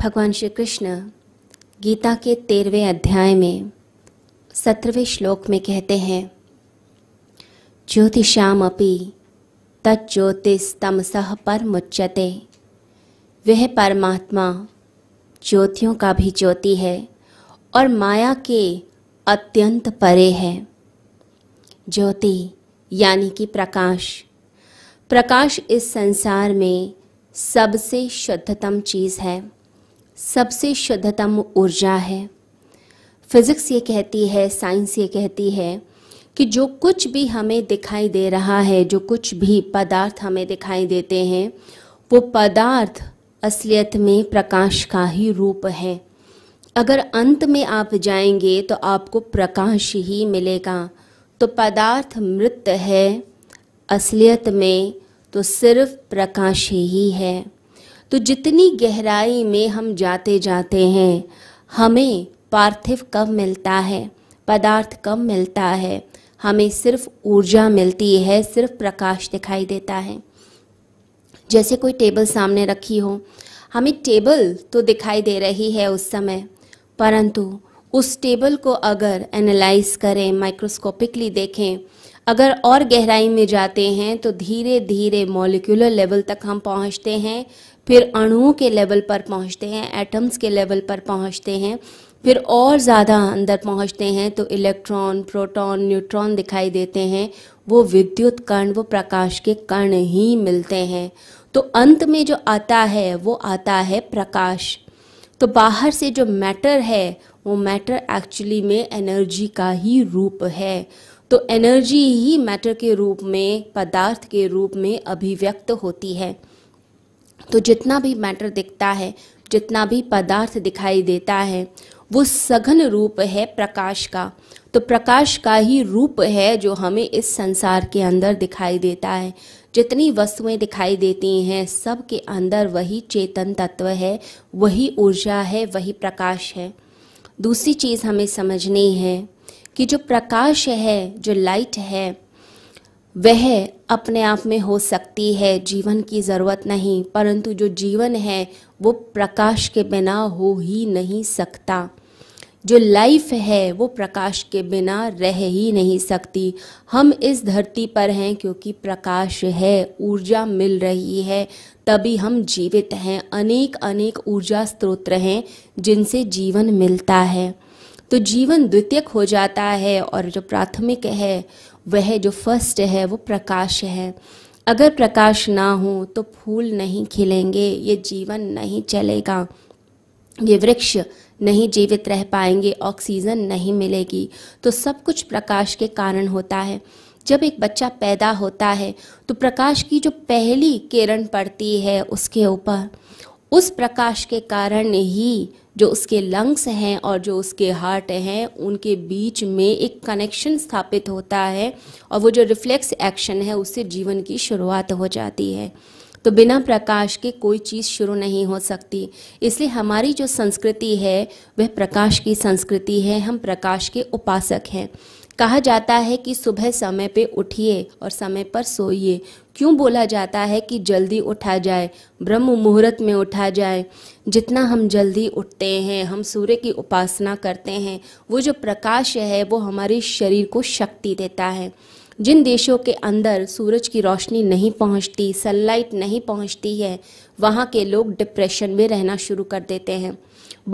भगवान श्री कृष्ण गीता के तेरहवें अध्याय में सत्रहवें श्लोक में कहते हैं ज्योतिषाम अपि तज्ज्योतिस्तमसह पर मुच्यते वह परमात्मा ज्योतियों का भी ज्योति है और माया के अत्यंत परे है ज्योति यानी कि प्रकाश प्रकाश इस संसार में सबसे शुद्धतम चीज़ है सबसे शुद्धतम ऊर्जा है फिज़िक्स ये कहती है साइंस ये कहती है कि जो कुछ भी हमें दिखाई दे रहा है जो कुछ भी पदार्थ हमें दिखाई देते हैं वो पदार्थ असलियत में प्रकाश का ही रूप है अगर अंत में आप जाएंगे तो आपको प्रकाश ही मिलेगा तो पदार्थ मृत है असलियत में तो सिर्फ प्रकाश ही है तो जितनी गहराई में हम जाते जाते हैं हमें पार्थिव कम मिलता है पदार्थ कम मिलता है हमें सिर्फ ऊर्जा मिलती है सिर्फ प्रकाश दिखाई देता है जैसे कोई टेबल सामने रखी हो हमें टेबल तो दिखाई दे रही है उस समय परंतु उस टेबल को अगर एनालाइज करें माइक्रोस्कोपिकली देखें अगर और गहराई में जाते हैं तो धीरे धीरे मॉलिक्यूलर लेवल तक हम पहुंचते हैं फिर अणुओं के लेवल पर पहुंचते हैं एटम्स के लेवल पर पहुंचते हैं फिर और ज़्यादा अंदर पहुंचते हैं तो इलेक्ट्रॉन प्रोटॉन न्यूट्रॉन दिखाई देते हैं वो विद्युत कण वो प्रकाश के कण ही मिलते हैं तो अंत में जो आता है वो आता है प्रकाश तो बाहर से जो मैटर है वो मैटर एक्चुअली में एनर्जी का ही रूप है तो एनर्जी ही मैटर के रूप में पदार्थ के रूप में अभिव्यक्त होती है तो जितना भी मैटर दिखता है जितना भी पदार्थ दिखाई देता है वो सघन रूप है प्रकाश का तो प्रकाश का ही रूप है जो हमें इस संसार के अंदर दिखाई देता है जितनी वस्तुएं दिखाई देती हैं सब के अंदर वही चेतन तत्व है वही ऊर्जा है वही प्रकाश है दूसरी चीज़ हमें समझनी है कि जो प्रकाश है जो लाइट है वह अपने आप में हो सकती है जीवन की ज़रूरत नहीं परंतु जो जीवन है वो प्रकाश के बिना हो ही नहीं सकता जो लाइफ है वो प्रकाश के बिना रह ही नहीं सकती हम इस धरती पर हैं क्योंकि प्रकाश है ऊर्जा मिल रही है तभी हम जीवित हैं अनेक अनेक ऊर्जा स्रोत हैं जिनसे जीवन मिलता है तो जीवन द्वितीयक हो जाता है और जो प्राथमिक है वह जो फर्स्ट है वो प्रकाश है अगर प्रकाश ना हो तो फूल नहीं खिलेंगे ये जीवन नहीं चलेगा ये वृक्ष नहीं जीवित रह पाएंगे ऑक्सीजन नहीं मिलेगी तो सब कुछ प्रकाश के कारण होता है जब एक बच्चा पैदा होता है तो प्रकाश की जो पहली किरण पड़ती है उसके ऊपर उस प्रकाश के कारण ही जो उसके लंग्स हैं और जो उसके हार्ट हैं उनके बीच में एक कनेक्शन स्थापित होता है और वो जो रिफ्लेक्स एक्शन है उससे जीवन की शुरुआत हो जाती है तो बिना प्रकाश के कोई चीज़ शुरू नहीं हो सकती इसलिए हमारी जो संस्कृति है वह प्रकाश की संस्कृति है हम प्रकाश के उपासक हैं कहा जाता है कि सुबह समय पे उठिए और समय पर सोइए क्यों बोला जाता है कि जल्दी उठा जाए ब्रह्म मुहूर्त में उठा जाए जितना हम जल्दी उठते हैं हम सूर्य की उपासना करते हैं वो जो प्रकाश है वो हमारे शरीर को शक्ति देता है जिन देशों के अंदर सूरज की रोशनी नहीं पहुंचती सनलाइट नहीं पहुंचती है वहाँ के लोग डिप्रेशन में रहना शुरू कर देते हैं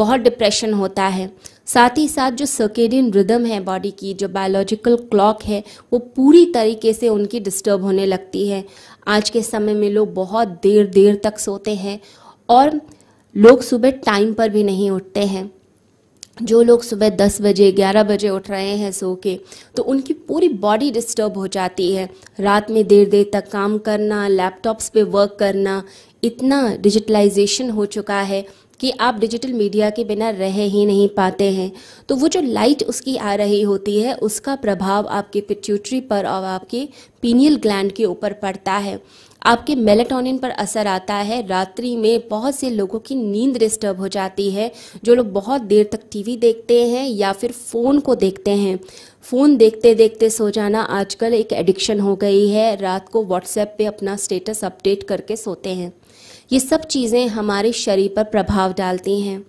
बहुत डिप्रेशन होता है साथ ही साथ जो सर्केडियन रिदम है बॉडी की जो बायोलॉजिकल क्लॉक है वो पूरी तरीके से उनकी डिस्टर्ब होने लगती है आज के समय में लोग बहुत देर देर तक सोते हैं और लोग सुबह टाइम पर भी नहीं उठते हैं जो लोग सुबह दस बजे ग्यारह बजे उठ रहे हैं सो के तो उनकी पूरी बॉडी डिस्टर्ब हो जाती है रात में देर देर तक काम करना लैपटॉप्स पे वर्क करना इतना डिजिटलाइजेशन हो चुका है कि आप डिजिटल मीडिया के बिना रह ही नहीं पाते हैं तो वो जो लाइट उसकी आ रही होती है उसका प्रभाव आपके पिट्यूटरी पर और आपके पीनियल ग्लैंड के ऊपर पड़ता है आपके मेलेटोनिन पर असर आता है रात्रि में बहुत से लोगों की नींद डिस्टर्ब हो जाती है जो लोग बहुत देर तक टीवी देखते हैं या फिर फ़ोन को देखते हैं फ़ोन देखते देखते सो जाना आजकल एक एडिक्शन हो गई है रात को व्हाट्सएप पे अपना स्टेटस अपडेट करके सोते हैं ये सब चीज़ें हमारे शरीर पर प्रभाव डालती हैं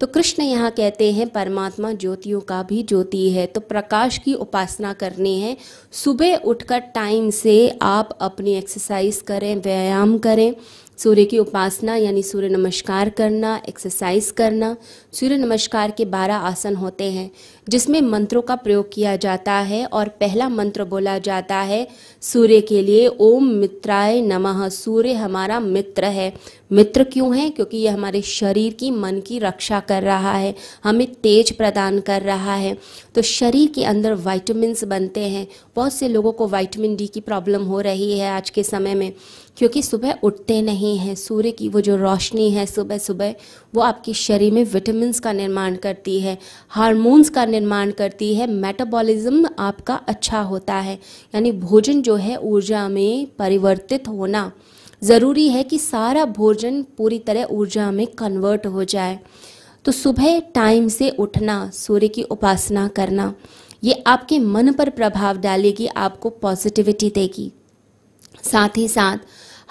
तो कृष्ण यहाँ कहते हैं परमात्मा ज्योतियों का भी ज्योति है तो प्रकाश की उपासना करनी है सुबह उठकर टाइम से आप अपनी एक्सरसाइज करें व्यायाम करें सूर्य की उपासना यानी सूर्य नमस्कार करना एक्सरसाइज करना सूर्य नमस्कार के बारह आसन होते हैं जिसमें मंत्रों का प्रयोग किया जाता है और पहला मंत्र बोला जाता है सूर्य के लिए ओम मित्राय नमः सूर्य हमारा मित्र है मित्र क्यों है क्योंकि यह हमारे शरीर की मन की रक्षा कर रहा है हमें तेज प्रदान कर रहा है तो शरीर के अंदर वाइटमिन्स बनते हैं बहुत से लोगों को वाइटमिन डी की प्रॉब्लम हो रही है आज के समय में क्योंकि सुबह उठते नहीं हैं सूर्य की वो जो रोशनी है सुबह सुबह वो आपके शरीर में विटामिन का निर्माण करती है हारमोन्स का निर्माण निर्माण करती है मेटाबॉलिज्म आपका अच्छा होता है यानी भोजन जो है ऊर्जा में परिवर्तित होना ज़रूरी है कि सारा भोजन पूरी तरह ऊर्जा में कन्वर्ट हो जाए तो सुबह टाइम से उठना सूर्य की उपासना करना ये आपके मन पर प्रभाव डालेगी आपको पॉजिटिविटी देगी साथ ही साथ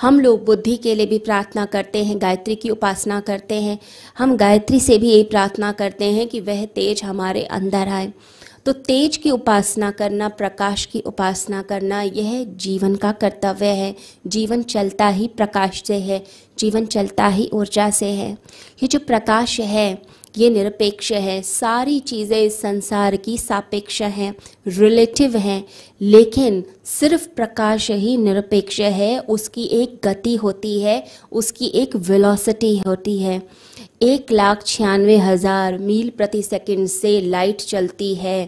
हम लोग बुद्धि के लिए भी प्रार्थना करते हैं गायत्री की उपासना करते हैं हम गायत्री से भी यही प्रार्थना करते हैं कि वह तेज हमारे अंदर आए तो तेज की उपासना करना प्रकाश की उपासना करना यह जीवन का कर्तव्य है जीवन चलता ही प्रकाश से है जीवन चलता ही ऊर्जा से है ये जो प्रकाश है ये निरपेक्ष है सारी चीज़ें इस संसार की सापेक्ष हैं रिलेटिव हैं लेकिन सिर्फ प्रकाश ही निरपेक्ष है उसकी एक गति होती है उसकी एक वेलोसिटी होती है एक लाख छियानवे हज़ार मील प्रति सेकंड से लाइट चलती है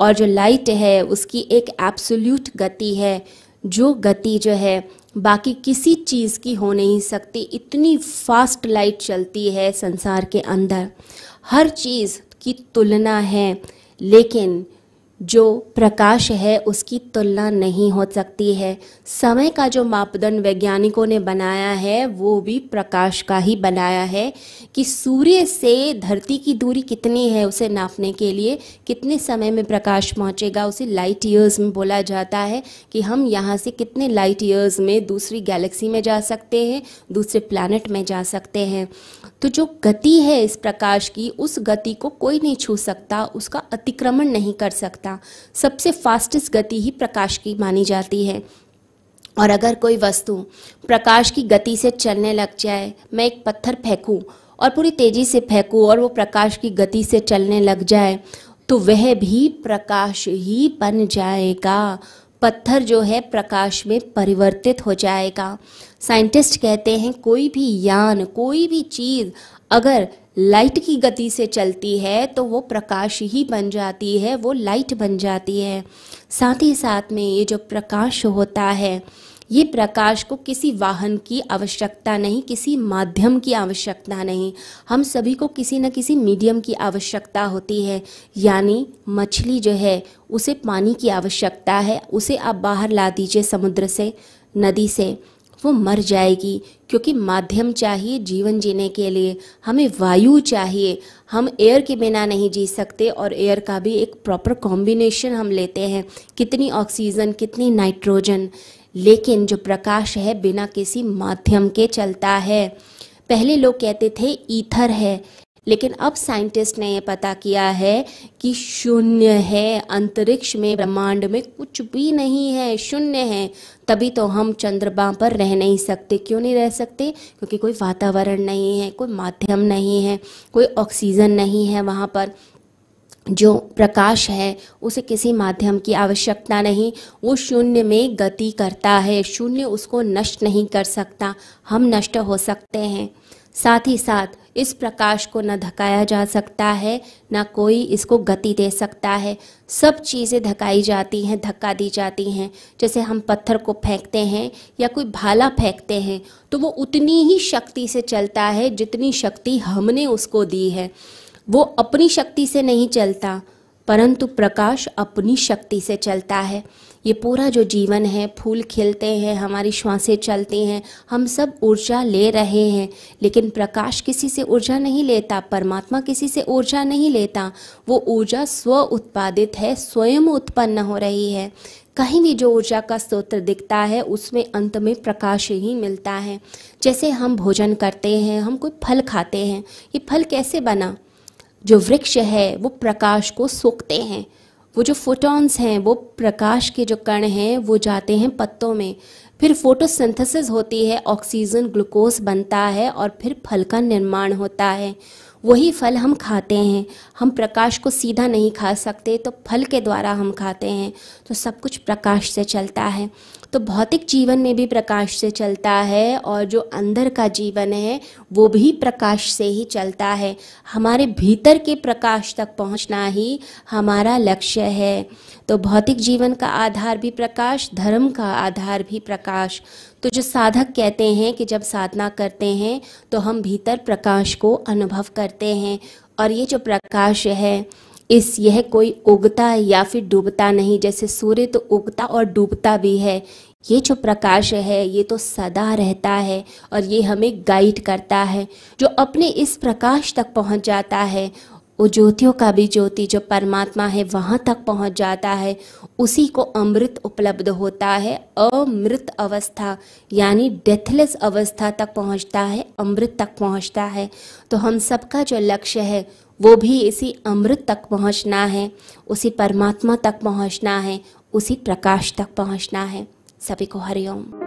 और जो लाइट है उसकी एक एब्सोल्यूट गति है जो गति जो है बाकी किसी चीज़ की हो नहीं सकती इतनी फास्ट लाइट चलती है संसार के अंदर हर चीज़ की तुलना है लेकिन जो प्रकाश है उसकी तुलना नहीं हो सकती है समय का जो मापदंड वैज्ञानिकों ने बनाया है वो भी प्रकाश का ही बनाया है कि सूर्य से धरती की दूरी कितनी है उसे नापने के लिए कितने समय में प्रकाश पहुंचेगा उसे लाइट ईयर्स में बोला जाता है कि हम यहाँ से कितने लाइट ईयर्स में दूसरी गैलेक्सी में जा सकते हैं दूसरे प्लानट में जा सकते हैं तो जो गति है इस प्रकाश की उस गति को कोई नहीं छू सकता उसका अतिक्रमण नहीं कर सकता सबसे फास्टेस्ट गति ही प्रकाश की मानी जाती है और अगर कोई वस्तु प्रकाश की गति से चलने लग जाए मैं एक पत्थर फेंकूँ और पूरी तेज़ी से फेंकूँ और वो प्रकाश की गति से चलने लग जाए तो वह भी प्रकाश ही बन जाएगा पत्थर जो है प्रकाश में परिवर्तित हो जाएगा साइंटिस्ट कहते हैं कोई भी यान कोई भी चीज़ अगर लाइट की गति से चलती है तो वो प्रकाश ही बन जाती है वो लाइट बन जाती है साथ ही साथ में ये जो प्रकाश होता है ये प्रकाश को किसी वाहन की आवश्यकता नहीं किसी माध्यम की आवश्यकता नहीं हम सभी को किसी न किसी मीडियम की आवश्यकता होती है यानी मछली जो है उसे पानी की आवश्यकता है उसे आप बाहर ला दीजिए समुद्र से नदी से वो मर जाएगी क्योंकि माध्यम चाहिए जीवन जीने के लिए हमें वायु चाहिए हम एयर के बिना नहीं जी सकते और एयर का भी एक प्रॉपर कॉम्बिनेशन हम लेते हैं कितनी ऑक्सीजन कितनी नाइट्रोजन लेकिन जो प्रकाश है बिना किसी माध्यम के चलता है पहले लोग कहते थे ईथर है लेकिन अब साइंटिस्ट ने यह पता किया है कि शून्य है अंतरिक्ष में ब्रह्मांड में कुछ भी नहीं है शून्य है तभी तो हम चंद्रमा पर रह नहीं सकते क्यों नहीं रह सकते क्योंकि कोई वातावरण नहीं है कोई माध्यम नहीं है कोई ऑक्सीजन नहीं है वहाँ पर जो प्रकाश है उसे किसी माध्यम की आवश्यकता नहीं वो शून्य में गति करता है शून्य उसको नष्ट नहीं कर सकता हम नष्ट हो सकते हैं साथ ही साथ इस प्रकाश को न धकाया जा सकता है न कोई इसको गति दे सकता है सब चीज़ें धकाई जाती हैं धक्का दी जाती हैं जैसे हम पत्थर को फेंकते हैं या कोई भाला फेंकते हैं तो वो उतनी ही शक्ति से चलता है जितनी शक्ति हमने उसको दी है वो अपनी शक्ति से नहीं चलता परंतु प्रकाश अपनी शक्ति से चलता है ये पूरा जो जीवन है फूल खिलते हैं हमारी श्वासें चलती हैं हम सब ऊर्जा ले रहे हैं लेकिन प्रकाश किसी से ऊर्जा नहीं लेता परमात्मा किसी से ऊर्जा नहीं लेता वो ऊर्जा स्व उत्पादित है स्वयं उत्पन्न हो रही है कहीं भी जो ऊर्जा का स्रोत दिखता है उसमें अंत में प्रकाश ही मिलता है जैसे हम भोजन करते हैं हम कोई फल खाते हैं ये फल कैसे बना जो वृक्ष है वो प्रकाश को सोखते हैं वो जो फोटॉन्स हैं वो प्रकाश के जो कण हैं वो जाते हैं पत्तों में फिर फोटोसिंथेसिस होती है ऑक्सीजन ग्लूकोज बनता है और फिर फल का निर्माण होता है वही फल हम खाते हैं हम प्रकाश को सीधा नहीं खा सकते तो फल के द्वारा हम खाते हैं तो सब कुछ प्रकाश से चलता है तो भौतिक जीवन में भी प्रकाश से चलता है और जो अंदर का जीवन है वो भी प्रकाश से ही चलता है हमारे भीतर के प्रकाश तक पहुंचना ही हमारा लक्ष्य है तो भौतिक जीवन का आधार भी प्रकाश धर्म का आधार भी प्रकाश तो जो साधक कहते हैं कि जब साधना करते हैं तो हम भीतर प्रकाश को अनुभव करते हैं और ये जो प्रकाश है इस यह कोई उगता या फिर डूबता नहीं जैसे सूर्य तो उगता और डूबता भी है ये जो प्रकाश है ये तो सदा रहता है और ये हमें गाइड करता है जो अपने इस प्रकाश तक पहुंच जाता है वो ज्योतियों का भी ज्योति जो परमात्मा है वहाँ तक पहुँच जाता है उसी को अमृत उपलब्ध होता है अमृत अवस्था यानी डेथलेस अवस्था तक पहुँचता है अमृत तक पहुँचता है तो हम सबका जो लक्ष्य है वो भी इसी अमृत तक पहुंचना है उसी परमात्मा तक पहुंचना है उसी प्रकाश तक पहुंचना है सभी को हरिओम